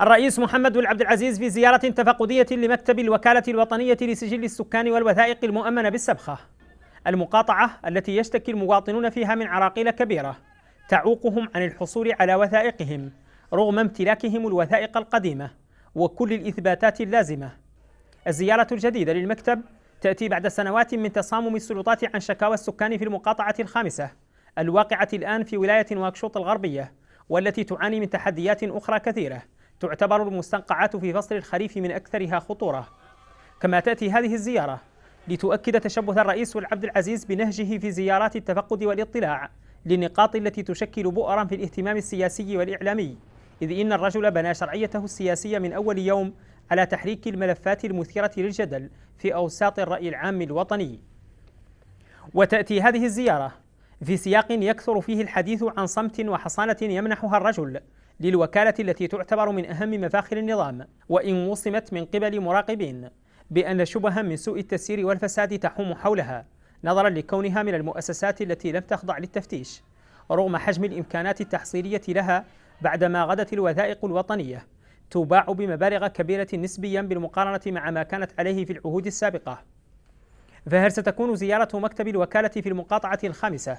الرئيس محمد بن عبد العزيز في زيارة تفقدية لمكتب الوكالة الوطنية لسجل السكان والوثائق المؤمنة بالسبخة المقاطعة التي يشتكي المواطنون فيها من عراقيل كبيرة تعوقهم عن الحصول على وثائقهم رغم امتلاكهم الوثائق القديمة وكل الإثباتات اللازمة الزيارة الجديدة للمكتب تأتي بعد سنوات من تصامم السلطات عن شكاوى السكان في المقاطعة الخامسة الواقعة الآن في ولاية واكشوط الغربية والتي تعاني من تحديات أخرى كثيرة تعتبر المستنقعات في فصل الخريف من أكثرها خطورة كما تأتي هذه الزيارة لتؤكد تشبث الرئيس عبد العزيز بنهجه في زيارات التفقد والاطلاع للنقاط التي تشكل بؤرا في الاهتمام السياسي والإعلامي إذ إن الرجل بنى شرعيته السياسية من أول يوم على تحريك الملفات المثيرة للجدل في أوساط الرأي العام الوطني وتأتي هذه الزيارة في سياق يكثر فيه الحديث عن صمت وحصانة يمنحها الرجل للوكالة التي تعتبر من أهم مفاخر النظام وإن وصمت من قبل مراقبين بأن شبها من سوء التسيير والفساد تحوم حولها نظرا لكونها من المؤسسات التي لم تخضع للتفتيش رغم حجم الإمكانات التحصيلية لها بعدما غدت الوثائق الوطنية تباع بمبالغ كبيرة نسبيا بالمقارنة مع ما كانت عليه في العهود السابقة فهل ستكون زيارة مكتب الوكالة في المقاطعة الخامسة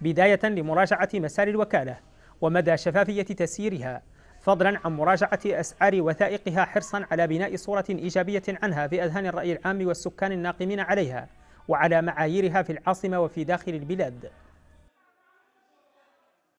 بداية لمراجعة مسار الوكالة ومدى شفافية تسييرها فضلا عن مراجعة أسعار وثائقها حرصا على بناء صورة إيجابية عنها في أذهان الرأي العام والسكان الناقمين عليها وعلى معاييرها في العاصمة وفي داخل البلاد